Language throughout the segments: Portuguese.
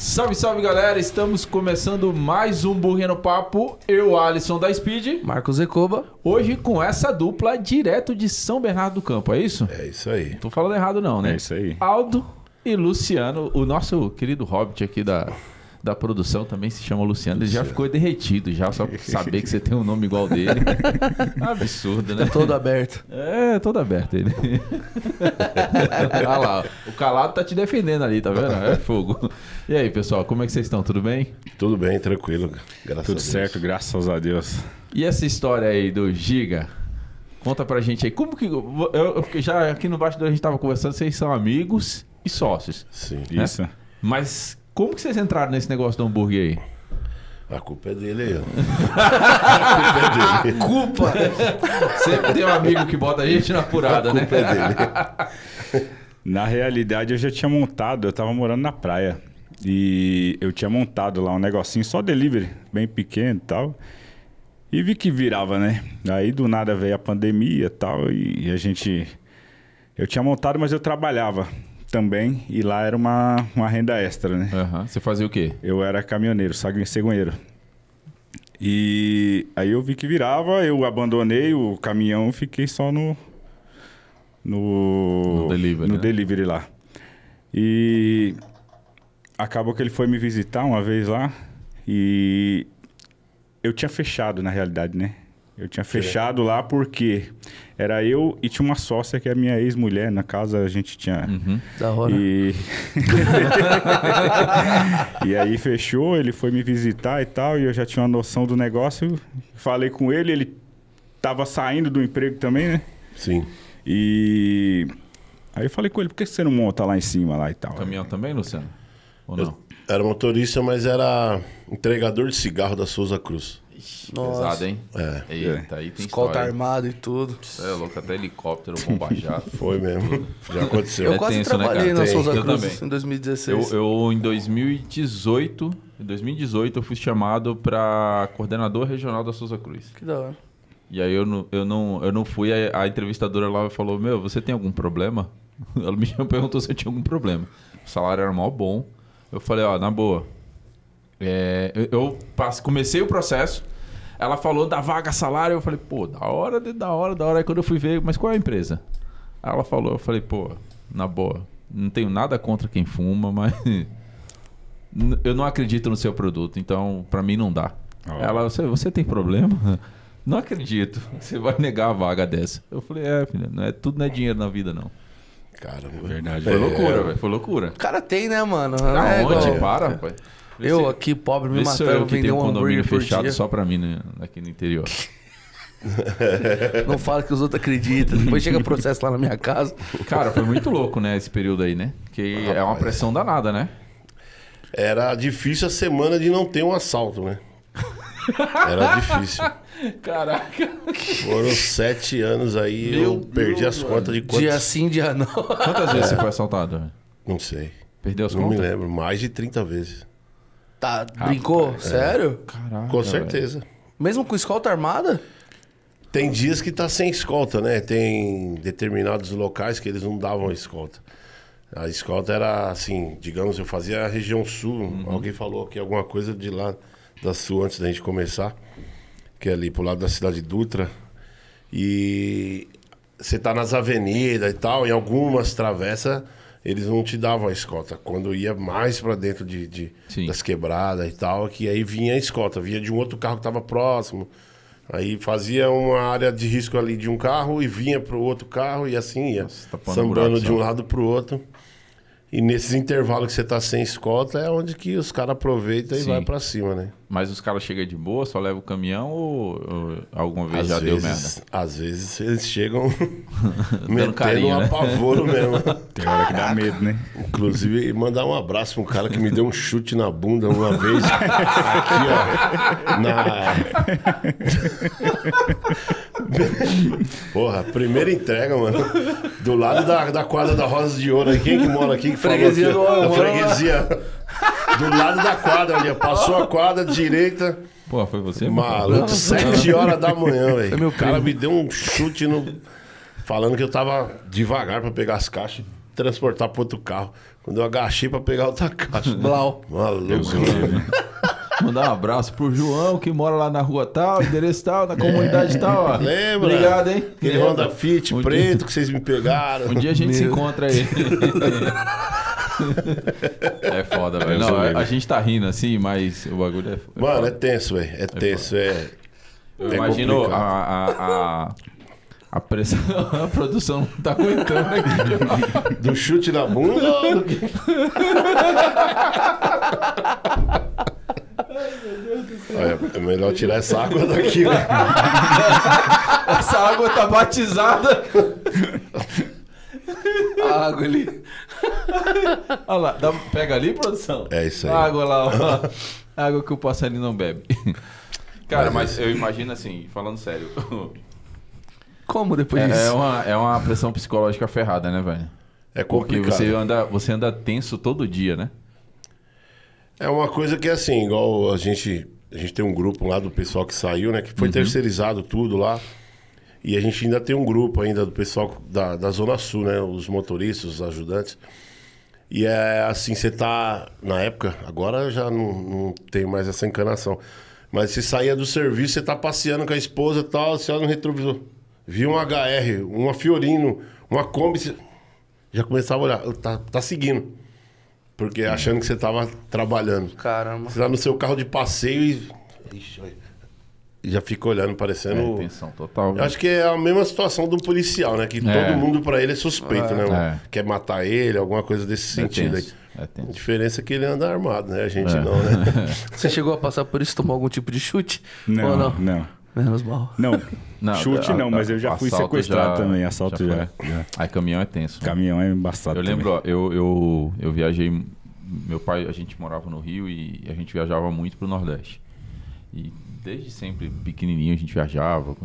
Salve, salve galera! Estamos começando mais um burrinho no Papo. Eu, Alisson da Speed. Marcos Ecoba. Hoje com essa dupla direto de São Bernardo do Campo, é isso? É isso aí. Não tô falando errado, não, né? É isso aí. Aldo e Luciano, o nosso querido Hobbit aqui da, da produção também se chama Luciano. Ele já ficou derretido, já só saber que você tem um nome igual dele. Absurdo, né? É todo aberto. É, todo aberto ele. Olha lá, o calado tá te defendendo ali, tá vendo? É fogo. E aí, pessoal, como é que vocês estão? Tudo bem? Tudo bem, tranquilo. Graças Tudo certo, graças a Deus. E essa história aí do Giga? Conta pra gente aí. Como que. Eu, eu já aqui no bastidor a gente tava conversando, vocês são amigos e sócios. Sim. Né? Isso. Mas como que vocês entraram nesse negócio do hambúrguer aí? A culpa é dele aí, A culpa é dele. culpa! Sempre tem um amigo que bota a gente na apurada, né? A culpa né? é dele. na realidade, eu já tinha montado, eu tava morando na praia. E eu tinha montado lá um negocinho só delivery, bem pequeno e tal. E vi que virava, né? Aí do nada veio a pandemia e tal, e a gente. Eu tinha montado, mas eu trabalhava também e lá era uma, uma renda extra, né? Uhum. Você fazia o quê? Eu era caminhoneiro, cegonheiro. E aí eu vi que virava, eu abandonei o caminhão, fiquei só no no, no delivery, no né? delivery lá. E acabou que ele foi me visitar uma vez lá e eu tinha fechado na realidade, né? Eu tinha fechado lá porque era eu e tinha uma sócia que é minha ex-mulher. Na casa a gente tinha. Uhum. Da hora. E... e aí fechou, ele foi me visitar e tal, e eu já tinha uma noção do negócio. Falei com ele, ele tava saindo do emprego também, né? Sim. E. Aí eu falei com ele, por que você não monta lá em cima lá e tal? Caminhão também, Luciano? Ou não? Eu era motorista, mas era entregador de cigarro da Souza Cruz. Ixi, pesado, hein? É. Eita, aí é. tem Escolta história. armado e tudo. é louco, até helicóptero, bomba já Foi mesmo. Já aconteceu. Eu é quase tenso, né, trabalhei né, na Souza Cruz também. em 2016. Eu, eu, em 2018, em 2018 eu fui chamado para coordenador regional da Souza Cruz. Que da hora. E aí eu não, eu não, eu não fui, a, a entrevistadora lá falou, meu, você tem algum problema? Ela me perguntou se eu tinha algum problema. O salário era mó bom. Eu falei, ó, na boa, é, eu comecei o processo, ela falou da vaga salário, eu falei, pô, da hora, da hora, da hora. Aí quando eu fui ver, mas qual é a empresa? Aí ela falou, eu falei, pô, na boa, não tenho nada contra quem fuma, mas eu não acredito no seu produto, então para mim não dá. Oh. Ela, você, você tem problema? Não acredito. Você vai negar a vaga dessa. Eu falei, é, filha, não é, tudo não é dinheiro na vida, não. Cara, é é verdade. Foi é. loucura, velho. Foi loucura. O cara tem, né, mano? Aonde é Para, pai eu aqui, pobre, me matando, eu vender um hambúrguer fechado dia. só pra mim, né? Aqui no interior. Não fala que os outros acreditam. Depois chega processo lá na minha casa. Cara, foi muito louco, né? Esse período aí, né? Que é uma pressão danada, né? Era difícil a semana de não ter um assalto, né? Era difícil. Caraca. Foram sete anos aí, Meu eu perdi as mano. contas de quantas... Dia sim, dia não. Quantas vezes é. você foi assaltado? Não sei. Perdeu as não contas? Não me lembro, mais de 30 vezes. Tá, brincou? É. Sério? Caraca. Com certeza. Mesmo com escolta armada? Tem dias que tá sem escolta, né? Tem determinados locais que eles não davam escolta. A escolta era assim, digamos, eu fazia a região sul. Uhum. Alguém falou aqui alguma coisa de lá da sul antes da gente começar, que é ali pro lado da cidade Dutra. E você tá nas avenidas e tal, em algumas travessas eles não te davam a escota. Quando ia mais para dentro de, de das quebradas e tal, que aí vinha a escota, vinha de um outro carro que estava próximo. Aí fazia uma área de risco ali de um carro e vinha para o outro carro e assim ia. Nossa, tá sambando buraco, de um lado para o outro. E nesses intervalos que você tá sem escolta é onde que os caras aproveitam e vai para cima, né? Mas os caras chegam de boa, só levam o caminhão ou, ou alguma vez às já vezes, deu merda? Às vezes eles chegam metendo carinho, um né? apavoro mesmo. Tem hora que dá medo, né? Inclusive, mandar um abraço pra um cara que me deu um chute na bunda uma vez. aqui, ó. Na... Porra, primeira entrega, mano. Do lado da, da quadra da Rosa de Ouro. Quem que mora aqui que freguesia falou aqui? Do... freguesia. Do lado da quadra ali. Passou a quadra direita. Pô, foi você? Maluco, sete horas da manhã, é velho. É o cara me deu um chute no... Falando que eu tava devagar pra pegar as caixas e transportar pro outro carro. Quando eu agachei pra pegar outra caixa. Blau. Maluco, velho. Mandar um abraço pro João, que mora lá na rua tal, endereço tal, na comunidade é. tal, ó. Lembra? Obrigado, hein? Aquele Lembra? Honda Fit um preto dia... que vocês me pegaram. Um dia a gente Meu. se encontra aí. é foda, velho. Não, a, gente tá rindo assim, mas o bagulho é. é Mano, é foda. é tenso, velho. É, é tenso, é. é... Eu é imagino a, a, a, a, pressão, a produção não tá aguentando aqui. Do chute na bunda? Olha, é melhor tirar essa água daqui. Né? essa água tá batizada. A água ali. Olha lá, dá, pega ali, produção. É isso aí. A água lá, ó. A água que o passarinho não bebe. Cara, mas, mas eu imagino assim, falando sério. Como depois é, disso? É uma, é uma pressão psicológica ferrada, né, velho? É complicado. Porque você anda, você anda tenso todo dia, né? É uma coisa que é assim, igual a gente, a gente tem um grupo lá do pessoal que saiu, né? Que foi uhum. terceirizado tudo lá. E a gente ainda tem um grupo ainda do pessoal da, da Zona Sul, né? Os motoristas, os ajudantes. E é assim, você tá. Na época, agora já não, não tem mais essa encanação. Mas você saía do serviço, você tá passeando com a esposa e tal, você olha no retrovisor. Viu um HR, uma Fiorino, uma Kombi, você já começava a olhar, tá, tá seguindo. Porque achando que você tava trabalhando. Caramba. Você tá no seu carro de passeio e. Ixi, já fica olhando, parecendo. É, atenção total. Eu né? acho que é a mesma situação do policial, né? Que é. todo mundo para ele é suspeito, é. né? É. Quer matar ele, alguma coisa desse é sentido tenso. aí. É a diferença é que ele anda armado, né? A gente é. não, né? Você chegou a passar por isso, tomou algum tipo de chute? Não, não? não. Menos mal. Não. não Chute a, não, mas eu já fui sequestrado já, também, assalto já. já. É. Aí caminhão é tenso. Caminhão é embaçado. Eu também. lembro, ó, eu, eu, eu viajei. Meu pai, a gente morava no Rio e a gente viajava muito pro Nordeste. E desde sempre, pequenininho, a gente viajava,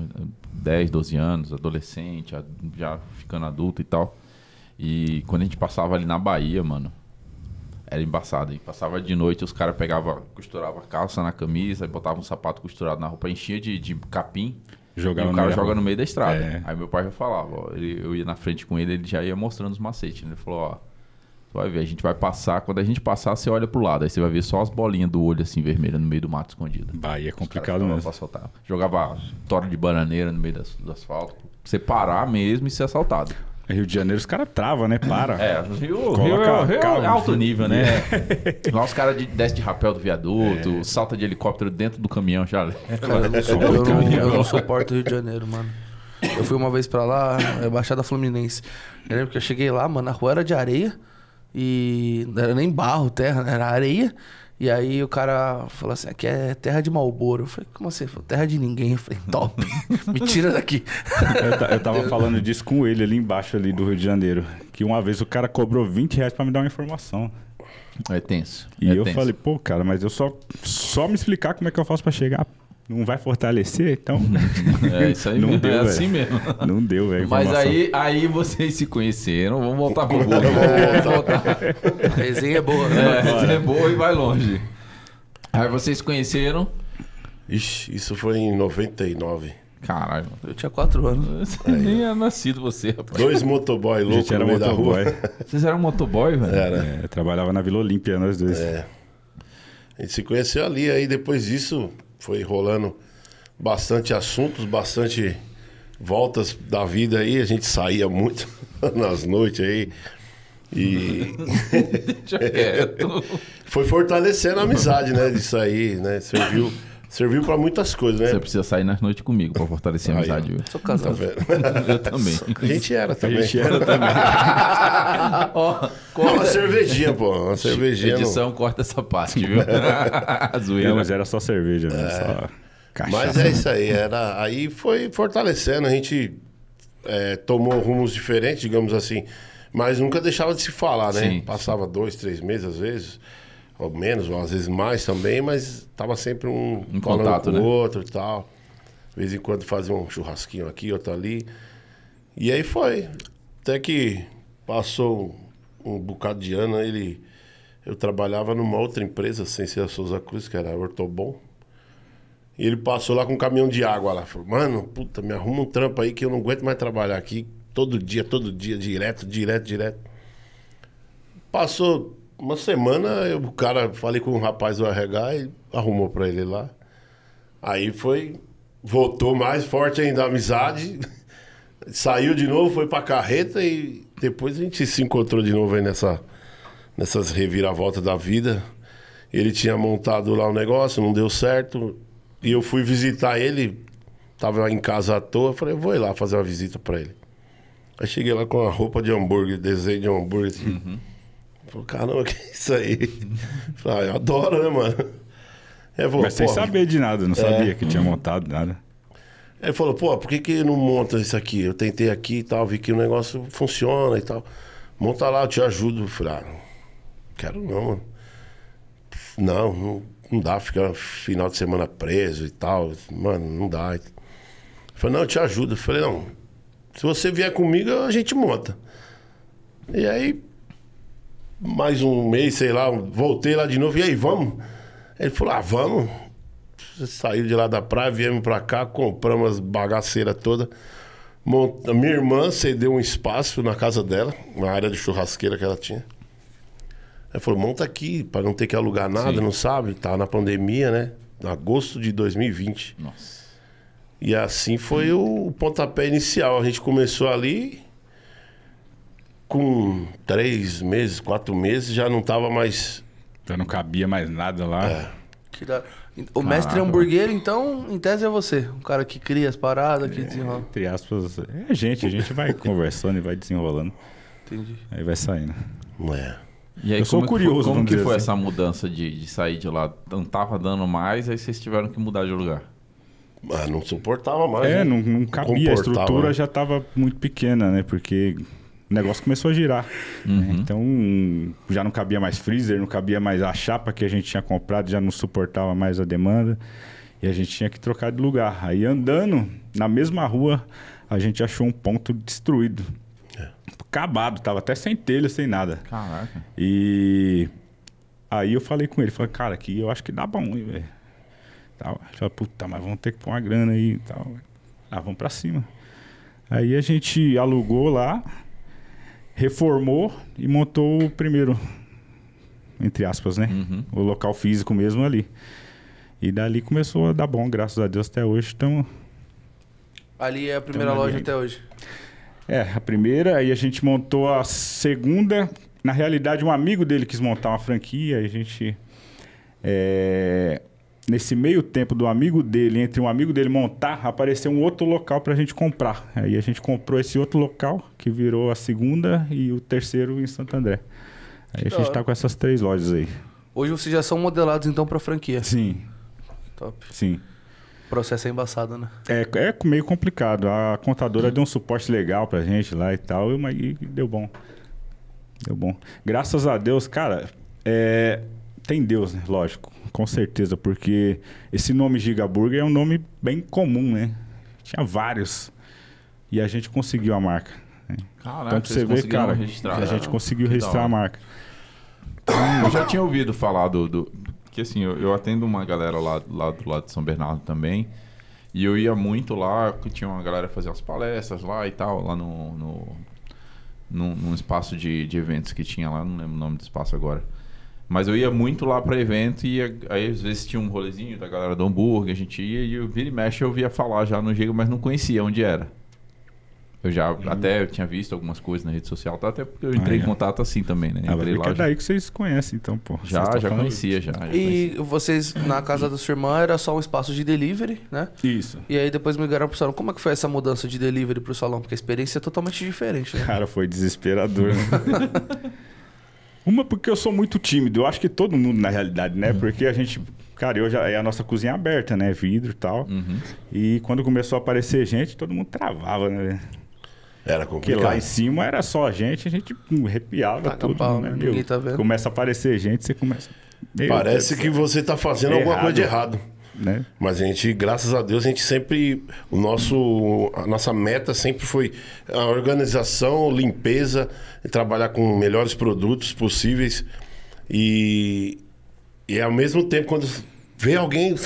10, 12 eh, anos, adolescente, já ficando adulto e tal. E quando a gente passava ali na Bahia, mano, era embaçado. E passava de noite, os caras pegavam, costuravam a calça na camisa, botavam um sapato costurado na roupa, enchia de, de capim. Jogava e o cara joga no meio da estrada. É. Aí meu pai já falava, ó, ele, eu ia na frente com ele, ele já ia mostrando os macetes. Né? Ele falou, ó, tu vai ver, a gente vai passar, quando a gente passar, você olha pro lado, aí você vai ver só as bolinhas do olho assim vermelha no meio do mato escondida. Vai, é complicado mesmo. soltar. Jogava toro de bananeira no meio do asfalto. Você parar mesmo e ser assaltado. É Rio de Janeiro, os caras travam, né? Para. É, Rio, Rio, Rio, Rio é, é alto nível, né? É. Lá os caras de, descem de rapel do viaduto, é. salta de helicóptero dentro do caminhão já. Cara, eu, não suporto, eu, não, eu não suporto o Rio de Janeiro, mano. Eu fui uma vez pra lá, é Baixada Fluminense. Eu lembro que eu cheguei lá, mano, a rua era de areia e não era nem barro, terra, né? era areia. E aí o cara falou assim: aqui é terra de Malboro. Eu falei, como assim? Falei, terra de ninguém. Eu falei, top, me tira daqui. eu, eu tava falando disso com ele ali embaixo ali do Rio de Janeiro. Que uma vez o cara cobrou 20 reais pra me dar uma informação. É tenso. E é eu tenso. falei, pô, cara, mas eu só, só me explicar como é que eu faço para chegar não vai fortalecer, então. É isso aí não é deu, é assim mesmo. Não deu, velho. Mas aí, aí vocês se conheceram, vamos voltar pro gol. vamos voltar. A resenha é boa, né? É, a resenha é boa e vai longe. Aí vocês se conheceram. Ixi, isso foi em 99. Caralho, eu tinha 4 anos. nem é nascido você, rapaz. Dois motoboy loucos no meio da rua. Vocês eram motoboy, velho? Era. É, trabalhava na Vila Olímpia, nós dois. É. A gente se conheceu ali, aí depois disso foi rolando bastante assuntos, bastante voltas da vida aí. A gente saía muito nas noites aí. E. foi fortalecendo a amizade, né? de aí, né? Serviu. Serviu para muitas coisas, né? Você precisa sair nas noites comigo para fortalecer a amizade. eu sou casado. Tá eu também. A gente era também. A gente era também. oh, uma cervejinha, pô. Uma cervejinha. Edição, não... corta essa parte, viu? Zoeira. Não, mas era só cerveja, né? É. Só Mas é isso aí. Era... Aí foi fortalecendo. A gente é, tomou rumos diferentes, digamos assim. Mas nunca deixava de se falar, né? Sim. Passava dois, três meses, às vezes ou menos, ou às vezes mais também, mas tava sempre um, contato, com né? outro e tal. De vez em quando fazia um churrasquinho aqui, outro ali. E aí foi. Até que passou um bocado de ano, ele. Eu trabalhava numa outra empresa, sem ser a Souza Cruz, que era a Ortobon. E ele passou lá com um caminhão de água lá. Falou, mano, puta, me arruma um trampo aí que eu não aguento mais trabalhar aqui. Todo dia, todo dia, direto, direto, direto. Passou uma semana eu, o cara falei com um rapaz do RH e arrumou para ele lá. Aí foi, voltou mais forte ainda a amizade. Saiu de novo, foi pra carreta e depois a gente se encontrou de novo aí nessa, nessas reviravoltas da vida. Ele tinha montado lá o um negócio, não deu certo. E eu fui visitar ele, tava em casa à toa, falei, vou ir lá fazer uma visita para ele. Aí cheguei lá com a roupa de hambúrguer, desenho de hambúrguer. Assim. Uhum. Falei, caramba, que é isso aí? Falei, ah, eu adoro, né, mano? Ele falou, Mas sem saber de nada, não sabia é. que tinha montado nada. Ele falou, pô, por que, que não monta isso aqui? Eu tentei aqui e tal, vi que o negócio funciona e tal. Monta lá, eu te ajudo. Eu falei, ah, não quero não, mano. Não, não, não dá ficar final de semana preso e tal. Mano, não dá. Ele falou, não, eu te ajudo. Eu falei, não, se você vier comigo, a gente monta. E aí mais um mês, sei lá, voltei lá de novo. E aí, vamos? Ele falou: ah, vamos. Saiu de lá da praia, viemos pra cá, compramos as bagaceiras todas. Mont... Minha irmã cedeu um espaço na casa dela, uma área de churrasqueira que ela tinha. Ela falou: monta aqui, para não ter que alugar nada, Sim. não sabe? Tá na pandemia, né? Agosto de 2020. Nossa. E assim foi o pontapé inicial. A gente começou ali com três meses, quatro meses, já não tava mais. Já não cabia mais nada lá. É. Tiraram. O Caramba. mestre hamburgueiro, é então, em tese é você. O cara que cria as paradas, que é, desenrola. Entre aspas, é a gente. A gente vai conversando e vai desenrolando. Entendi. Aí vai saindo. É. E aí, eu sou é curioso. como que foi assim? essa mudança de, de sair de lá? Não tava dando mais, aí vocês tiveram que mudar de lugar. Ah, não suportava mais. É, né? não, não cabia. A estrutura já tava muito pequena, né? Porque o negócio começou a girar. Né? Uhum. Né? Então, já não cabia mais freezer, não cabia mais a chapa que a gente tinha comprado, já não suportava mais a demanda. E a gente tinha que trocar de lugar. Aí, andando na mesma rua, a gente achou um ponto destruído. É. Acabado, tava até sem telha, sem nada. Caraca. E aí eu falei com ele, falei, cara, aqui eu acho que dá bom, velho. Ele falou, puta, mas vamos ter que pôr uma grana aí e tal. Ah, vamos pra cima. Aí a gente alugou lá, reformou e montou o primeiro, entre aspas, né? Uhum. O local físico mesmo ali. E dali começou a dar bom, graças a Deus até hoje estamos. Ali é a primeira loja até hoje. É, a primeira, aí a gente montou a segunda. Na realidade, um amigo dele quis montar uma franquia, a gente. É nesse meio tempo do amigo dele, entre um amigo dele montar, apareceu um outro local para a gente comprar. Aí a gente comprou esse outro local, que virou a segunda e o terceiro em Santo André. Aí a gente está com essas três lojas aí. Hoje vocês já são modelados então para franquia? Sim. Top. Sim. O processo é embaçado, né? É, é meio complicado. A contadora deu um suporte legal pra gente lá e tal, mas deu bom. Deu bom. Graças a Deus, cara, é... tem Deus, né? Lógico com certeza, porque esse nome Gigaburger é um nome bem comum, né? Tinha vários. E a gente conseguiu a marca. Né? Caraca, você vê, cara, a gente conseguiu registrar a marca. Eu já tinha ouvido falar do. do que assim, eu, eu, atendo uma galera lá, lá do lado de São Bernardo também. E eu ia muito lá, tinha uma galera fazer umas palestras lá e tal, lá no, no num, num, espaço de, de eventos que tinha lá, não lembro o nome do espaço agora. Mas eu ia muito lá para evento e aí às vezes tinha um rolezinho da galera do hambúrguer, a gente ia e o Vini Mesh mexe eu via falar já no Diego, mas não conhecia onde era. Eu já uhum. até tinha visto algumas coisas na rede social, tá? até porque eu entrei ah, em é. contato assim também, né? Ah, entrei é lá, é daí que vocês conhecem, então, pô. Já, já conhecia, já, já E conhecia. vocês, na casa da sua irmã, era só um espaço de delivery, né? Isso. E aí depois migraram pro salão. Como é que foi essa mudança de delivery pro salão? Porque a experiência é totalmente diferente, né? Cara, foi desesperador, né? Uma porque eu sou muito tímido. Eu acho que todo mundo, na realidade, né? Uhum. Porque a gente. Cara, já é a nossa cozinha aberta, né? Vidro e tal. Uhum. E quando começou a aparecer gente, todo mundo travava, né? Era complicado. Porque lá em cima era só a gente, a gente arrepiava tá tudo. Pau, né? né? Meu, tá vendo. Começa a aparecer gente, você começa. Meu Parece Deus, que você tá fazendo alguma coisa de errado. Né? Mas a gente, graças a Deus, a gente sempre. O nosso, a nossa meta sempre foi a organização, limpeza, trabalhar com melhores produtos possíveis. E, e ao mesmo tempo, quando vê alguém.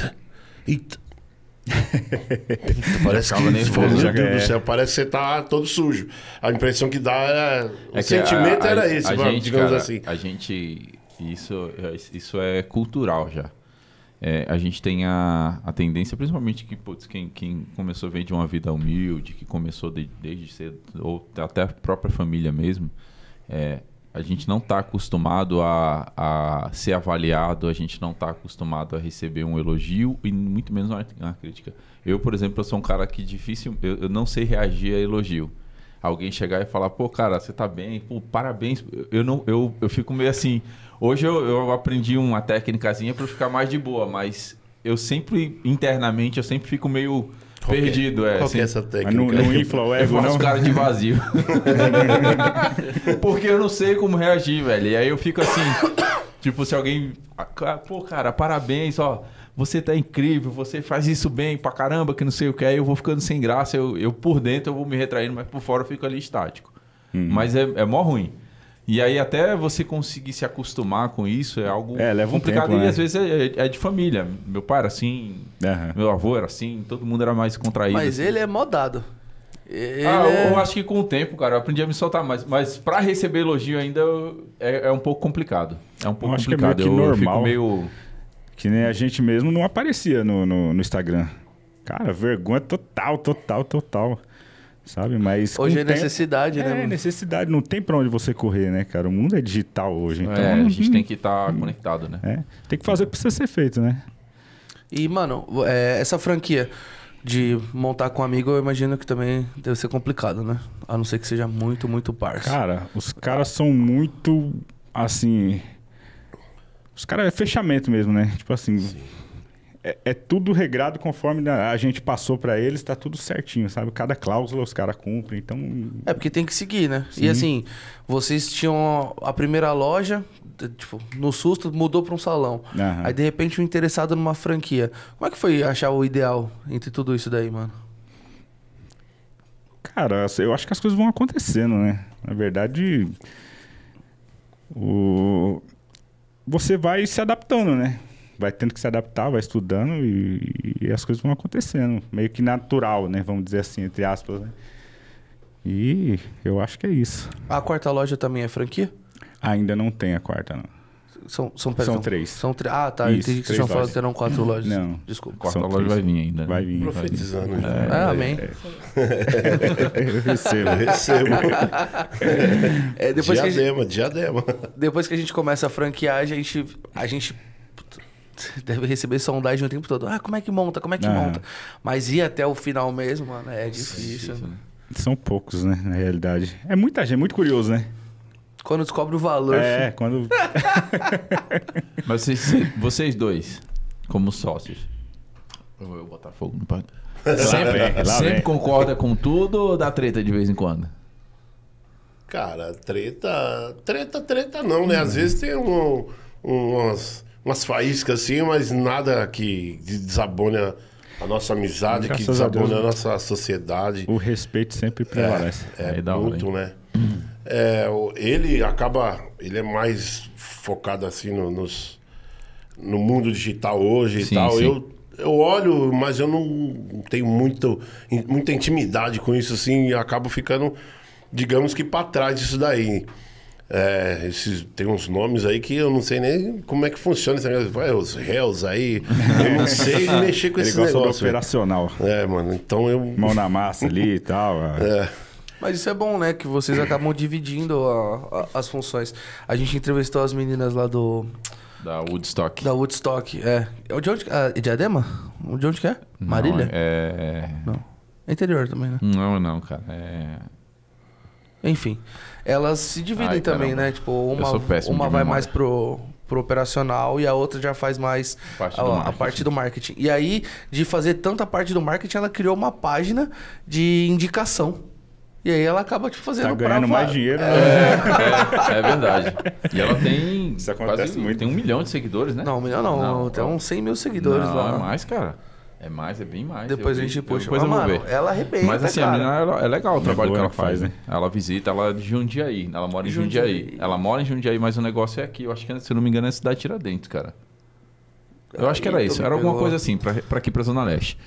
parece que meu né? Deus do é. céu, parece que você tá todo sujo. A impressão que dá era. O é sentimento a, a, era esse, a gente, digamos cara, assim. A gente. Isso, isso é cultural já é, a gente tem a, a tendência, principalmente que putz, quem, quem começou a vir de uma vida humilde, que começou de, desde cedo, ou até a própria família mesmo, é, a gente não está acostumado a, a ser avaliado, a gente não está acostumado a receber um elogio e muito menos uma, uma crítica. Eu, por exemplo, eu sou um cara que difícil, eu, eu não sei reagir a elogio alguém chegar e falar, pô, cara, você tá bem, pô, parabéns. Eu não, eu, eu fico meio assim. Hoje eu, eu aprendi uma técnicazinha para ficar mais de boa, mas eu sempre, internamente, eu sempre fico meio qual é? perdido, é. Qual é assim, é essa técnica? Não, não infla o ego, eu faço não? cara de vazio. Porque eu não sei como reagir, velho. E aí eu fico assim, tipo, se alguém... Ah, pô, cara, parabéns, ó você tá incrível, você faz isso bem pra caramba, que não sei o que, aí eu vou ficando sem graça, eu, eu por dentro eu vou me retraindo, mas por fora eu fico ali estático. Uhum. Mas é, é mó ruim. E aí até você conseguir se acostumar com isso é algo é, leva um complicado tempo, né? e às vezes é, é, é, de família. Meu pai era assim, uhum. meu avô era assim, todo mundo era mais contraído. Mas assim. ele é modado. Ah, ele ah, eu é acho que com o tempo, cara, eu aprendi a me soltar mais. Mas para receber elogio ainda é, é, um pouco complicado. É um pouco eu é complicado. É meio eu, normal. Eu fico meio que nem a gente mesmo não aparecia no, no, no Instagram. Cara, vergonha total, total, total. Sabe? Mas. Hoje é tempo, necessidade, né? É necessidade, não tem pra onde você correr, né, cara? O mundo é digital hoje. Então, é, a gente uhum. tem que estar tá conectado, né? É, tem que fazer o que precisa ser feito, né? E, mano, é, essa franquia de montar com um amigo, eu imagino que também deve ser complicado, né? A não ser que seja muito, muito parça. Cara, os caras são muito, assim, os caras é fechamento mesmo, né? Tipo assim. Sim. É, é, tudo regrado conforme a gente passou para eles, tá tudo certinho, sabe? Cada cláusula os caras cumprem, então... É, porque tem que seguir, né? Sim. E assim, vocês tinham a primeira loja, tipo, no susto, mudou para um salão. Uhum. Aí, de repente, um interessado numa franquia. Como é que foi achar o ideal entre tudo isso daí, mano? Cara, assim, eu acho que as coisas vão acontecendo, né? Na verdade, o você vai se adaptando, né? Vai tendo que se adaptar, vai estudando e, e as coisas vão acontecendo. Meio que natural, né? Vamos dizer assim, entre aspas. Né? E eu acho que é isso. A quarta loja também é franquia? Ainda não tem a quarta, não. São, são, perdão, são três. São Ah, tá. Isso, entendi que vocês estão falando que eram quatro lojas. Não. Desculpa. Quatro lojas três. vai vir ainda. Vai vir. Profetizando. Vai vir. Né? É, é, amém. É. recebo, recebo. É, depois diadema, gente, diadema. Depois que a gente começa a franquear, a gente. A gente deve receber sondagem o tempo todo. Ah, como é que monta? Como é que ah. monta? Mas ir até o final mesmo, mano, é difícil. Sim, sim. Né? São poucos, né, na realidade. É muita gente, é muito curioso, né? Quando descobre o valor. É, assim. quando. Mas vocês, vocês dois, como sócios. Eu vou botar fogo no pai. Sempre, lá lá sempre concorda com tudo ou dá treta de vez em quando? Cara, treta. Treta, treta não, né? Às vezes tem um, um, umas, umas faíscas assim, mas nada que desabone a, a nossa amizade, que desabone a, a, nossa sociedade. O respeito sempre prevalece. É, é, é muito, hora, né? É, ele acaba. Ele é mais focado assim no, nos, no mundo digital hoje sim, e tal. Sim. Eu, eu olho, mas eu não tenho muito, muita intimidade com isso, assim, e acabo ficando, digamos que, para trás disso daí. É, esses, tem uns nomes aí que eu não sei nem como é que funciona esse negócio. Vai, os réus aí. Eu não sei mexer com esse negócio. operacional. É, mano. Então eu. Mão na massa ali e tal. É. é. Mas isso é bom, né? Que vocês acabam dividindo a, a, as funções. A gente entrevistou as meninas lá do. Da Woodstock. Da Woodstock, é. De onde? Ah, é Diadema? De onde que é? Não, Marília? É, é. Não. É interior também, né? Não, não, cara. É. Enfim. Elas se dividem Ai, também, né? Tipo, uma, uma vai mais pro, pro operacional e a outra já faz mais parte a, a, parte do marketing. E aí, de fazer tanta parte do marketing, ela criou uma página de indicação. E aí ela acaba te tipo, fazendo tá ganhando pra... mais dinheiro. É. Né? é, é, é, verdade. E ela tem. Isso acontece quase, muito. Tem um milhão de seguidores, né? Não, um milhão não. não tem uns 100 mil seguidores não, lá. É mais, cara. É mais, é bem mais. Depois eu, a gente puxa. Depois mas, ver. ela arrebenta, Mas assim, cara. a menina ela, é legal o é trabalho que ela faz, né? né? Ela visita, ela é de Jundiaí. Ela mora em Jundiaí. Jundiaí. Ela mora em Jundiaí, mas o negócio é aqui. Eu acho que, se não me engano, é a cidade Tiradentes, cara. Eu aí, acho que era isso. Era alguma pegou. coisa assim, pra, pra aqui pra Zona Leste.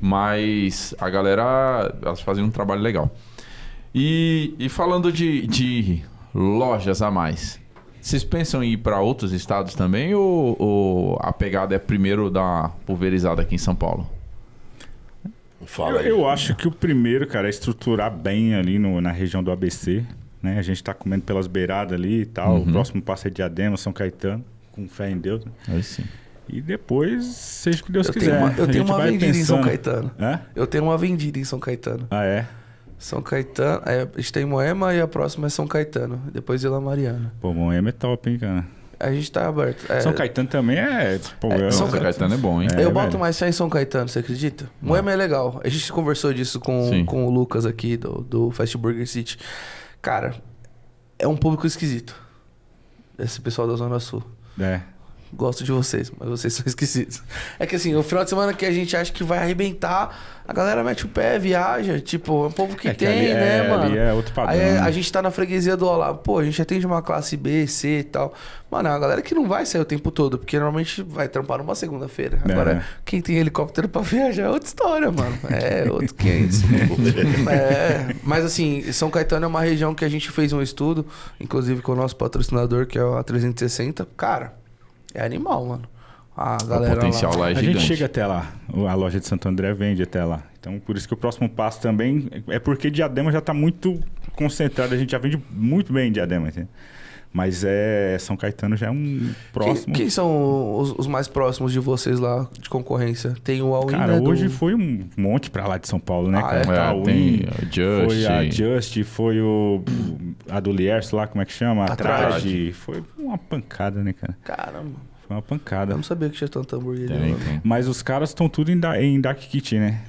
Mas a galera, elas fazem um trabalho legal. E, e falando de, de lojas a mais, vocês pensam em ir para outros estados também ou, ou, a pegada é primeiro da pulverizada aqui em São Paulo? Fala Eu, eu acho que o primeiro, cara, é estruturar bem ali no, na região do ABC. Né? A gente está comendo pelas beiradas ali e tal. Uhum. O próximo passo é Diadema, São Caetano, com fé em Deus. Né? Aí sim. E depois, seja o que Deus eu quiser. Tenho uma, eu tenho uma vendida pensando. em São Caetano. É? Eu tenho uma vendida em São Caetano. Ah, é? São Caetano. É, a gente tem Moema e a próxima é São Caetano. Depois Vila Mariana. Pô, Moema é top, hein, cara? A gente tá aberto. É... São Caetano também é. é Pô, tipo, é, é, São, Caetano, Caetano é bom, hein? É, eu boto velho. mais fé em São Caetano, você acredita? Moema é legal. A gente conversou disso com, com o Lucas aqui, do, do Fast Burger City. Cara, é um público esquisito. Esse pessoal da Zona Sul. É gosto de vocês, mas vocês são esquisitos. É que assim, o final de semana que a gente acha que vai arrebentar, a galera mete o pé, viaja. Tipo, é um povo que é tem, que né, é, mano? é outro padrão. Aí é, né? a gente tá na freguesia do Olá. Pô, a gente atende uma classe B, C e tal. Mano, é uma galera que não vai sair o tempo todo, porque normalmente vai trampar numa segunda-feira. É. Agora, quem tem helicóptero pra viajar é outra história, mano. É, outro 500. É, é, mas assim, São Caetano é uma região que a gente fez um estudo, inclusive com o nosso patrocinador, que é a 360. Cara é animal, mano. A galera o potencial lá, lá é a gente chega até lá. A loja de Santo André vende até lá. Então, por isso que o próximo passo também é porque Diadema já está muito concentrado. A gente já vende muito bem em Diadema. Entendeu? Mas é São Caetano já é um próximo. Quem, quem são os, os, mais próximos de vocês lá de concorrência? Tem o All Cara, né, hoje do... foi um monte para lá de São Paulo, né? Ah, é? é a Just. Foi a ah, Just, foi o a do Lierce lá, como é que chama? Atrage. Foi uma pancada, né, cara? Caramba. Foi uma pancada. Eu não sabia que tinha tanto hambúrguer. Tem, tem. Mas os caras estão tudo em, da, em Dark né?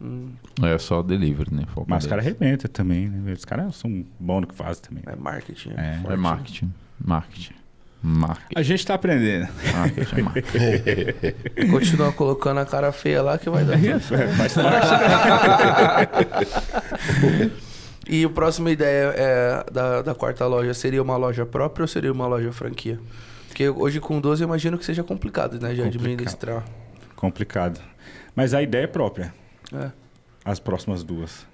Hum. É só delivery, né? Foco Mas os caras arrebentam também, né? Os caras são bons no que fazem também. Né? É marketing. É, é, é né? marketing. Marketing. Marketing. A gente tá aprendendo. Marketing, marketing. Continua colocando a cara feia lá que vai dar. É, faz parte. e a próxima ideia é da, da quarta loja seria uma loja própria ou seria uma loja franquia? Porque hoje com 12 eu imagino que seja complicado, né? Já complicado. administrar. Complicado. Mas a ideia é própria. É. As próximas duas.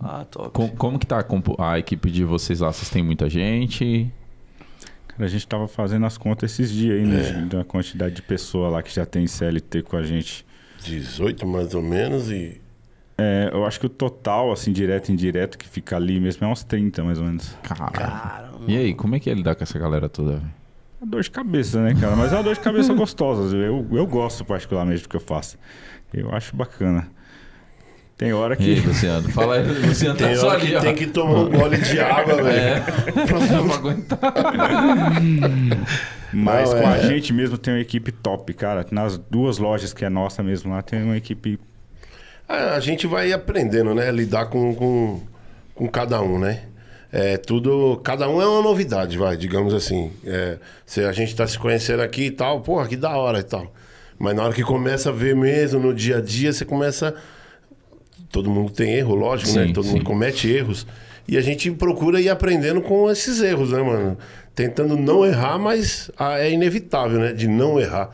Ah, top. Com, como que tá a, equipe de vocês lá? Vocês têm muita gente? Cara, a gente tava fazendo as contas esses dias aí, né? É. Da quantidade de pessoa lá que já tem CLT com a gente. 18 mais ou menos e. É, eu acho que o total, assim, direto e indireto, que fica ali mesmo é uns 30 mais ou menos. Caramba. E aí, como é que ele é dá com essa galera toda? É dor de cabeça, né, cara? Mas é uma dor de cabeça gostosa. Eu, eu gosto particularmente do que eu faço. Eu acho bacana. Tem hora que. Luciano? Fala aí, Luciano, tá tem só que tem ó. que tomar um gole de água, é. velho. É. pra aguentar. Mas Não, com é. a gente mesmo tem uma equipe top, cara. Nas duas lojas que é nossa mesmo lá, tem uma equipe. A gente vai aprendendo, né? Lidar com, com, com cada um, né? É tudo. Cada um é uma novidade, vai, digamos assim. É, se a gente tá se conhecendo aqui e tal, porra, que da hora e tal. Mas na hora que começa a ver mesmo no dia a dia, você começa a todo mundo tem erro, lógico, né? sim, né? Todo sim. mundo comete erros. E a gente procura ir aprendendo com esses erros, né, mano? Tentando não errar, mas ah, é inevitável, né? De não errar.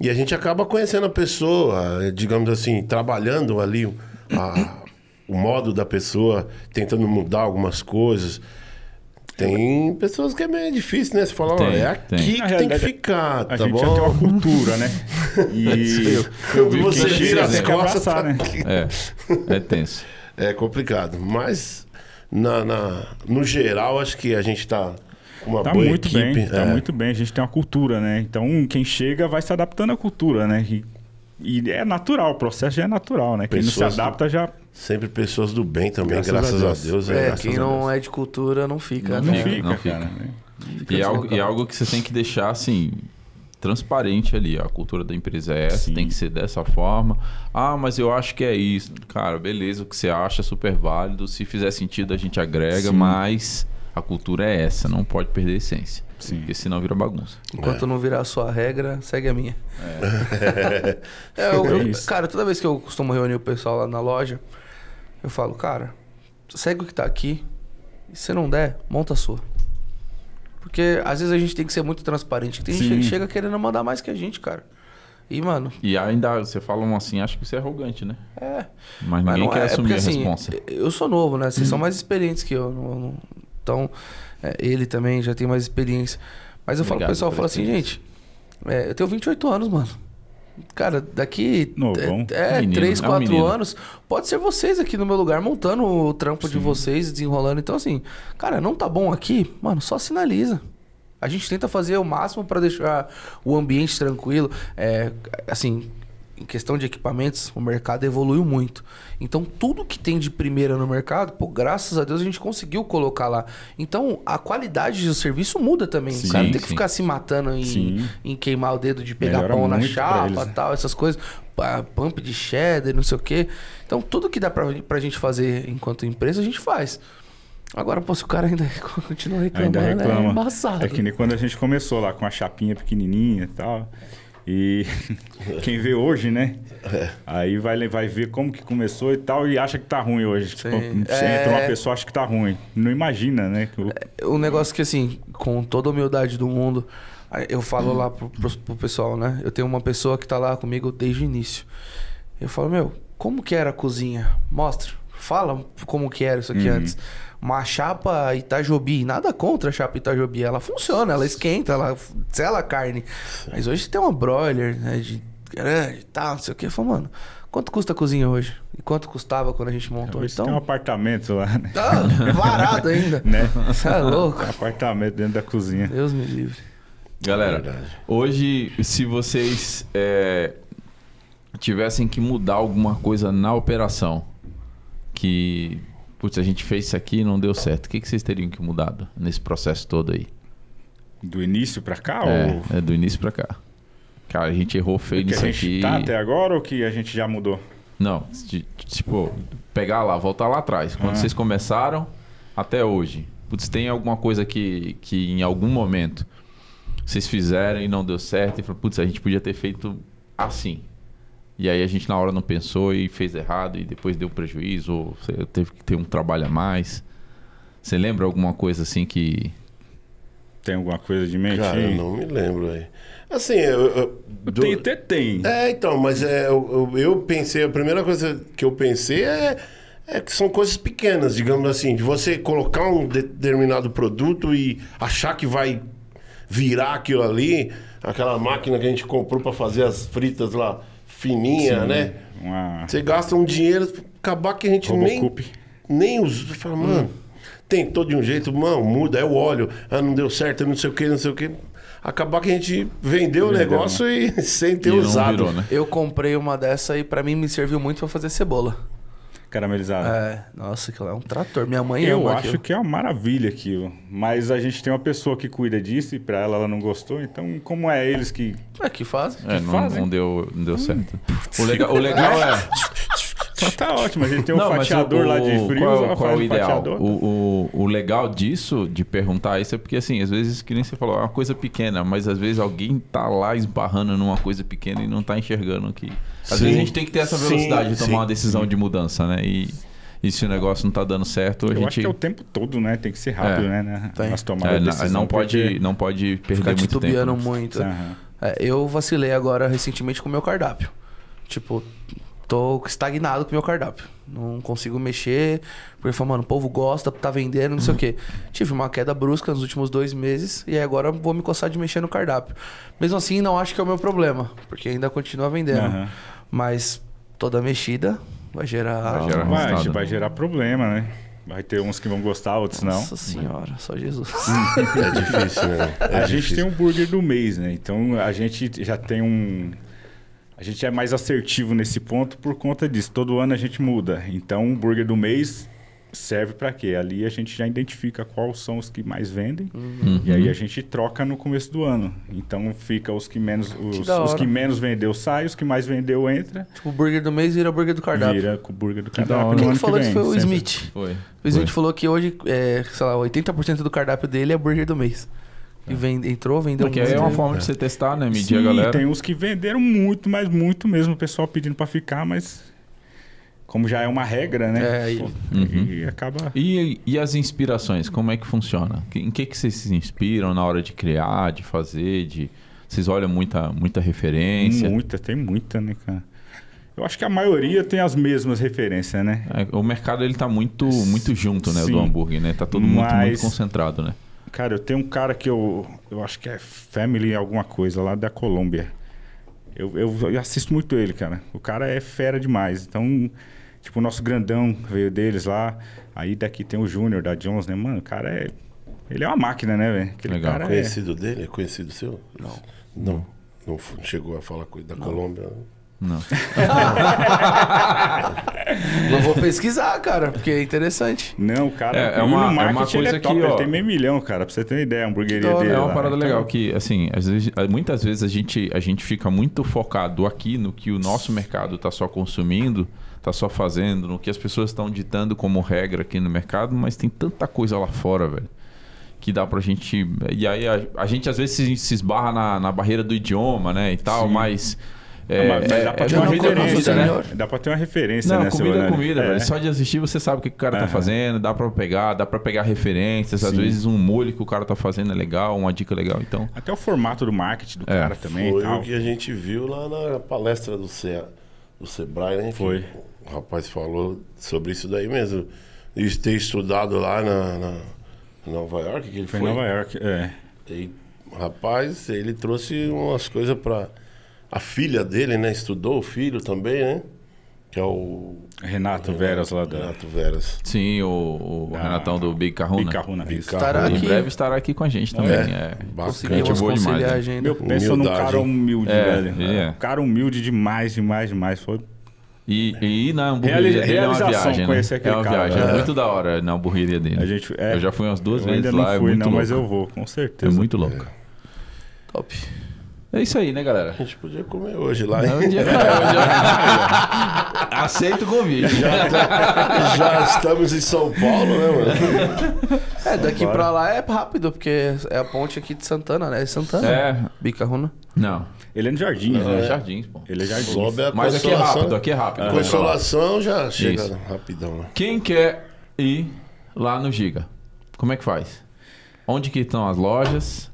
E a gente acaba conhecendo a pessoa, eh, digamos assim, trabalhando ali a, o modo da pessoa, tentando mudar algumas coisas. Tem pessoas que é meio difícil, né? Você fala, tem, ó, é aqui tem. que tem que ficar, tá a bom? A gente já tem uma cultura, né? E é eu, vi você que as costas, tá né? É, é tenso. É complicado, mas na, na, no geral, acho que a gente tá está uma tá boa muito equipe. Bem, tá é. Tá muito bem, a gente tem uma cultura, né? Então, quem chega vai se adaptando à cultura, né? E e é natural, o processo já é natural, né? Quem não se adapta do... já. Sempre pessoas do bem também, graças, graças a Deus. A Deus é, é quem não é de cultura não fica, não, né? Não fica, não fica. Cara, né? fica e, é algo, e é algo que você tem que deixar assim, transparente ali. A cultura da empresa é essa, Sim. tem que ser dessa forma. Ah, mas eu acho que é isso. Cara, beleza, o que você acha é super válido. Se fizer sentido, a gente agrega, Sim. mas a cultura é essa, não pode perder a essência. Sim. Porque senão vira bagunça. Enquanto é. não virar a sua regra, segue a minha. É. é, eu, eu, cara, toda vez que eu costumo reunir o pessoal lá na loja, eu falo, cara, segue o que tá aqui. E se não der, monta a sua. Porque às vezes a gente tem que ser muito transparente. Tem Sim. gente que chega querendo mandar mais que a gente, cara. E, mano. E ainda você fala um assim, acho que você é arrogante, né? É. Mas ninguém Mas quer é, é, assumir porque, a assim, responsa. Eu sou novo, né? Vocês hum. são mais experientes que eu. não, não então, é, ele também já tem mais experiência. Mas eu Obrigado, falo pro pessoal, eu falo assim, gente, é, eu tenho 28 anos, mano. Cara, daqui é, é, é menino, 3, 4 é um anos, pode ser vocês aqui no meu lugar montando o trampo Sim. de vocês, desenrolando. Então, assim, cara, não tá bom aqui, mano, só sinaliza. A gente tenta fazer o máximo para deixar o ambiente tranquilo. É, assim, em questão de equipamentos, o mercado evoluiu muito. Então, tudo que tem de primeira no mercado, pô, graças a Deus a gente conseguiu colocar lá. Então, a qualidade do serviço muda também. Sim, o cara não tem sim. que ficar se matando em, em, queimar o dedo de pegar Melhora pão na chapa, eles, né? tal, essas coisas. Pump de cheddar, não sei o quê. Então, tudo que dá pra, pra gente fazer enquanto empresa, a gente faz. Agora, pô, se o cara ainda continua reclamando, ainda é reclama. é embaçado. É que nem quando a gente começou lá com a chapinha pequenininha e tal. E quem vê hoje, né? É. Aí vai, vai ver como que começou e tal, e acha que tá ruim hoje. Tipo, é... entra uma pessoa acha que tá ruim. Não imagina, né? É, o... negócio que, assim, com toda a humildade do mundo, eu falo hum. lá pro, pro, pro, pessoal, né? Eu tenho uma pessoa que tá lá comigo desde o início. Eu falo, meu, como que era a cozinha? Mostra. Fala como que era isso aqui hum. antes uma chapa Itajobi, nada contra a chapa Itajobi, ela funciona, ela esquenta, ela sela a carne. Mas hoje tem uma broiler, né, de grande e tal, não sei o que. Falei, mano, quanto custa a cozinha hoje? E quanto custava quando a gente montou? Hoje então, tem um apartamento lá, né? Tá ah, varado ainda. né? Você é louco. Um apartamento dentro da cozinha. Deus me livre. Galera, é hoje, se vocês é, tivessem que mudar alguma coisa na operação, que putz, a gente fez isso aqui e não deu certo. O que, que vocês teriam que mudado nesse processo todo aí? Do início para cá? É, ou... é do início para cá. Cara, a gente errou feio isso nisso aqui. Que a gente tá até agora ou que a gente já mudou? Não, tipo, pegar lá, voltar lá atrás. Quando ah. vocês começaram até hoje. Putz, tem alguma coisa que, que em algum momento vocês fizeram e não deu certo e fala putz, a gente podia ter feito assim. E aí a gente na hora não pensou e fez errado e depois deu prejuízo, ou teve que ter um trabalho a mais. Você lembra alguma coisa assim que. Tem alguma coisa de mente? Cara, eu não me lembro, velho. Assim, eu. eu do... Tem até tem. É, então, mas é, eu, eu, pensei, a primeira coisa que eu pensei é, é que são coisas pequenas, digamos assim, de você colocar um determinado produto e achar que vai virar aquilo ali, aquela máquina que a gente comprou para fazer as fritas lá fininha, Sim, né? Uma... Você gasta um dinheiro, acabar que a gente Robocup. nem, nem os. Fala, mano, hum. tentou de um jeito, mano, muda, é o óleo, ah, não deu certo, não sei o que, não sei o que. Acabar que a gente vendeu, vendeu o negócio né? e sem ter e usado. Virou, né? Eu comprei uma dessa e para mim me serviu muito para fazer cebola caramelizada. É, nossa, que é um trator. Minha mãe Eu acho aquilo. que é uma maravilha aquilo. Mas a gente tem uma pessoa que cuida disso e para ela ela não gostou. Então, como é eles que. É, que fazem. É, que não, fazem? não, deu, não deu hum. certo. O, legal, o legal é. Só tá, tá ótimo, a gente tem um não, fatiador o, lá de frio. Qual, é- qual é o ideal? O, o, o, legal disso, de perguntar isso, é porque assim, às vezes, que nem você falou, é uma coisa pequena, mas às vezes alguém tá lá esbarrando numa coisa pequena e não tá enxergando que às sim. vezes a gente tem que ter essa velocidade sim, de tomar sim. uma decisão de mudança, né? E, e se o negócio não está dando certo, a Eu gente... acho que é o tempo todo, né? Tem que ser rápido, é, né? né? Tem. tomadas é, de decisão. Não pode, não pode perder Ficar muito tempo. muito. É, eu vacilei agora recentemente com o meu cardápio. Tipo, tô estagnado com o meu cardápio. Não consigo mexer. Porque falou, mano, o povo gosta, tá vendendo, não sei o quê. Tive uma queda brusca nos últimos dois meses e agora vou me coçar de mexer no cardápio. Mesmo assim, não acho que é o meu problema, porque ainda continua vendendo. Uhum. Mas toda mexida vai gerar. Vai gerar, vai, vai, né? gerar problema, né? Vai ter uns que vão gostar, outros não. Nossa senhora, só Jesus. é difícil, né? É a é difícil. gente tem um burger do mês, né? Então a gente já tem um, a gente é mais assertivo nesse ponto por conta disso. Todo ano a gente muda. Então, o burger do mês serve para quê? Ali a gente já identifica quais são os que mais vendem uhum. e aí a gente troca no começo do ano. Então fica os que menos os, os que menos vendeu sai, os que mais vendeu entra. Tipo, o burger do mês vira burger do cardápio. Vira o burger do cardápio. Quem falou que isso foi o Smith. Foi. O Smith foi. falou que hoje, é, sei lá, 80% do cardápio dele é burger do mês. E vende, entrou, vendeu Porque muito. é uma forma é. de você testar, né? Medir Sim, a galera. Tem uns que venderam muito, mas muito mesmo. O pessoal pedindo para ficar, mas. Como já é uma regra, né? É, e... uhum. e acaba. E, e as inspirações, como é que funciona? Em que, que vocês se inspiram na hora de criar, de fazer, de. Vocês olham muita, muita referência? Muita, tem muita, né, cara? Eu acho que a maioria tem as mesmas referências, né? É, o mercado ele tá muito, muito junto, né, Sim, do hambúrguer, né? Tá todo mundo muito concentrado, né? Cara, eu tenho um cara que eu, eu acho que é Family alguma coisa, lá da Colômbia. Eu, eu, eu assisto muito ele, cara. O cara é fera demais. Então, tipo, o nosso grandão veio deles lá. Aí daqui tem o Júnior da Jones, né? Mano, o cara é. Ele é uma máquina, né, velho? Legal. cara. É- conhecido é... dele? É conhecido seu? Não. Não. Não, chegou a falar coisa da não. Colômbia. Não. Eu vou pesquisar, cara, porque é interessante. Não, cara, é, é, é uma, no é uma é coisa é top, ó, ele tem meio milhão, cara, pra você ter uma ideia, a hamburgueria então, dele. É uma lá, parada legal que, assim, vezes, muitas vezes a gente, a gente fica muito focado aqui no que o nosso mercado tá só consumindo, tá só fazendo, no que as pessoas estão ditando como regra aqui no mercado, mas tem tanta coisa lá fora, velho que dá pra gente. E aí a, a gente às vezes se, se esbarra na, na, barreira do idioma, né? E tal, Sim. mas é, mas, né? dá pra ter uma referência, né? não, né, comida é comida, é. velho. Só de assistir você sabe o que o cara tá fazendo, dá pra pegar, dá pra pegar referências. Às vezes um molho que o cara tá fazendo é legal, uma dica legal, então... Até o formato do marketing do é. cara também Foi o que a gente viu lá na palestra do, Ce... do Sebrae, né? Foi. O rapaz falou sobre isso daí mesmo. Isso ter estudado lá na, na Nova York, que ele foi. Foi Nova York, é. E, rapaz, ele trouxe umas coisas para a filha dele, né? Estudou o filho também, né? Que é o. Renato Veras lá da. Renato Veras. Sim, o, o ah, Renatão do Big Carruna. Big Carruna. Big Carruna. Estará aqui. Em breve estará aqui com a gente também. É, é. Bacana. boa demais. A agenda. num cara humilde, é, velho. É. Um cara humilde demais, demais, demais. Foi e, e ir na hamburgueria Realiza, dele é uma viagem. Né? É uma cara, viagem, é. Né? muito da hora na hamburgueria dele. A gente, é, eu já fui umas duas vezes ainda lá. É não fui, é não, louco. mas eu vou, com certeza. É muito louco. É. Top. É isso aí, né, galera? A gente podia comer hoje lá. Não, dia, Aceito o convite. Já, tá- já, estamos em São Paulo, né, mano? É, daqui para lá é rápido, porque é a ponte aqui de Santana, né? É Santana. É. Bicarruna. Não. Ele é no Jardins, né? É Jardins, pô. Ele é Jardins. Sobe a Mas aqui é rápido, aqui é rápido. Consolação já chega isso. rapidão. Né? Quem quer ir lá no Giga? Como é que faz? Onde que estão as lojas?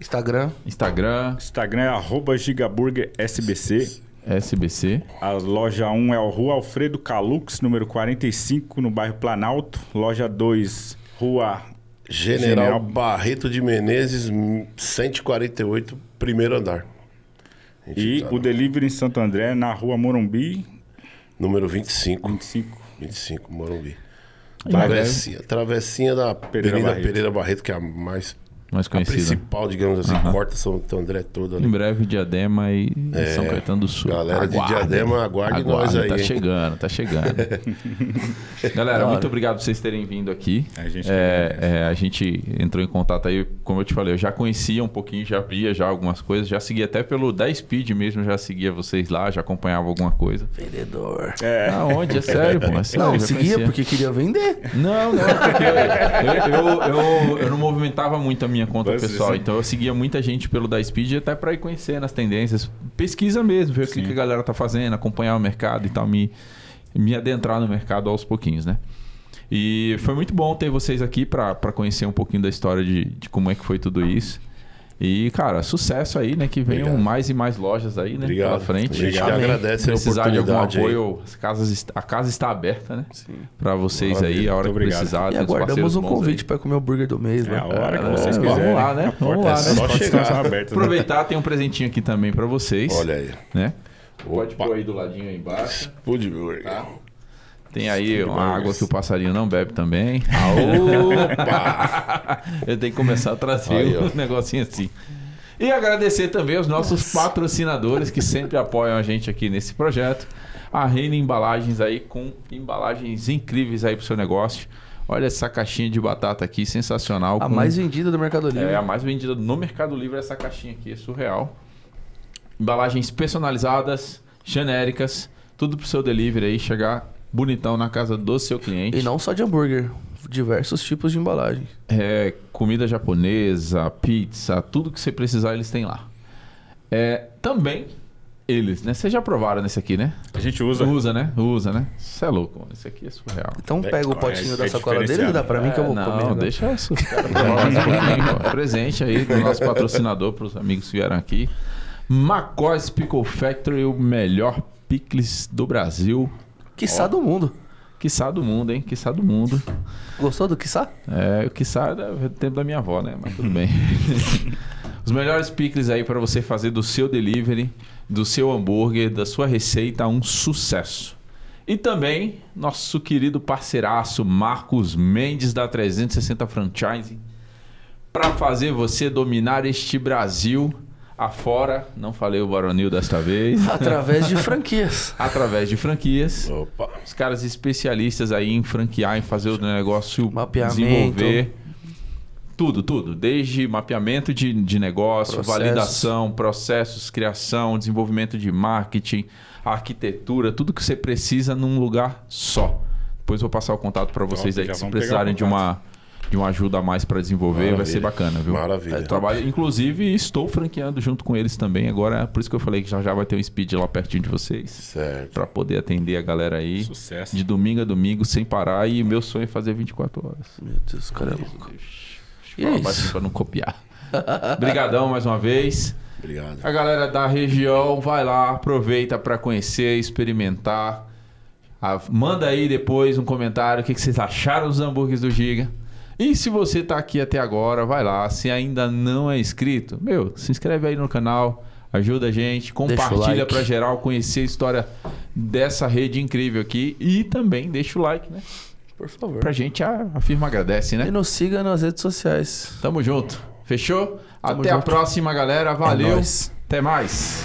Instagram. Instagram. Instagram é arroba Gigaburger SBC. SBC. A loja 1 é o Rua Alfredo Calux, número 45, no bairro Planalto. Loja 2, Rua General, General Barreto de Menezes, 148, primeiro andar. E tá o delivery em Santo André, na Rua Morumbi. Número 25. 25. 25, Morumbi. É travessinha, travessinha da Pereira Barreto. Pereira Barreto, que é a mais mais conhecida. A principal, digamos assim, uhum. corta São André todo ali. Em breve, Diadema e é, São Caetano do Sul. Galera aguarde, de Diadema, aguarde, aguarde nós aí. Tá chegando, tá chegando. galera, claro. muito obrigado por vocês terem vindo aqui. A gente, é, é, a gente entrou em contato aí, como eu te falei, eu já conhecia um pouquinho, já abria já algumas coisas, já seguia até pelo da Speed mesmo, já seguia vocês lá, já acompanhava alguma coisa. Vendedor. É. Aonde? É sério, pô. É sério, não, eu seguia porque queria vender. Não, não, é porque eu, eu, eu, eu não movimentava muito a minha minha conta Mas é. pessoal. Isso, então eu seguia muita gente pelo da Speed até para ir conhecendo as tendências. Pesquisa mesmo, ver Sim. o que, que, a galera tá fazendo, acompanhar o mercado e tal, me, me adentrar no mercado aos pouquinhos, né? E foi muito bom ter vocês aqui para conhecer um pouquinho da história de, de como é que foi tudo isso. E, cara, sucesso aí, né? Que venham Obrigado. mais e mais lojas aí, né? Obrigado. Pela frente. A gente Amém. agradece precisar de algum apoio, as casas, a casa está aberta, né? Sim. Pra vocês aí, a hora Muito que precisar. E aguardamos um convite para comer o burger do mês, é né? É a hora que é, vocês é, quiserem. Né? Vamos lá, né? Vamos lá, né? Só chegar. Abertas, né? Aproveitar, né? tem um presentinho aqui também para vocês. Olha aí. Né? Pode pôr aí do ladinho aí embaixo. Pude, tá? Tem aí uma água que o passarinho não bebe também. Ah, opa! Eu tenho que começar a trazer um negocinho assim. E agradecer também aos nossos Nossa. patrocinadores que sempre apoiam a gente aqui nesse projeto. A Reina Embalagens aí com embalagens incríveis aí pro seu negócio. Olha essa caixinha de batata aqui, sensacional. A com... mais vendida do Mercado Livre. É, a mais vendida no Mercado Livre essa caixinha aqui, é surreal. Embalagens personalizadas, genéricas, tudo pro seu delivery aí chegar bonitão na casa do seu cliente. E não só de hambúrguer, diversos tipos de embalagem. É, comida japonesa, pizza, tudo que você precisar eles têm lá. É, também eles, né? Vocês já provaram nesse aqui, né? A gente usa. Usa, né? Usa, né? Isso é louco, mano. Isso aqui é surreal. Então é pega o potinho é, da sacola é dele e dá pra mim é, que eu vou é, não, comer. Não, né? deixa isso. Presente aí do nosso patrocinador pros amigos que vieram aqui. Macóis Pickle Factory, o melhor picles do Brasil. Quiçá oh. do mundo. Quiçá do mundo, hein? Quiçá do mundo. Gostou do quiçá? É, o quiçá é do tempo da minha avó, né? Mas tudo bem. Os melhores picles aí para você fazer do seu delivery, do seu hambúrguer, da sua receita, um sucesso. E também nosso querido parceiraço Marcos Mendes da 360 Franchising para fazer você dominar este Brasil afora, não falei o Baronil desta vez. Através de franquias. Através de franquias. Opa. Os caras especialistas aí em franquear, em fazer o negócio desenvolver. Tudo, tudo. Desde mapeamento de, de negócio, processos. validação, processos, criação, desenvolvimento de marketing, arquitetura, tudo que você precisa num lugar só. Depois vou passar o contato para vocês Nossa, aí, se precisarem de uma de uma ajuda a mais para desenvolver, Maravilha. vai ser bacana, viu? Maravilha. É, trabalho, inclusive, estou franqueando junto com eles também. Agora, por isso que eu falei que já já vai ter um speed lá pertinho de vocês. Certo. Para poder atender a galera aí. Sucesso. De domingo a domingo, sem parar. E meu sonho é fazer 24 horas. Meu Deus, cara é louco. Para não copiar. Obrigadão mais uma vez. Obrigado. A galera da região, vai lá, aproveita para conhecer, experimentar. manda aí depois um comentário o que, que vocês acharam dos hambúrgueres do Giga. E se você está aqui até agora, vai lá. Se ainda não é inscrito, meu, se inscreve aí no canal, ajuda a gente, compartilha like. para geral conhecer a história dessa rede incrível aqui e também deixa o like, né? Por favor. a gente a, a firma agradece, né? E nos siga nas redes sociais. Tamo junto. Fechou? Tamo até junto. a próxima, galera. Valeu. É até mais.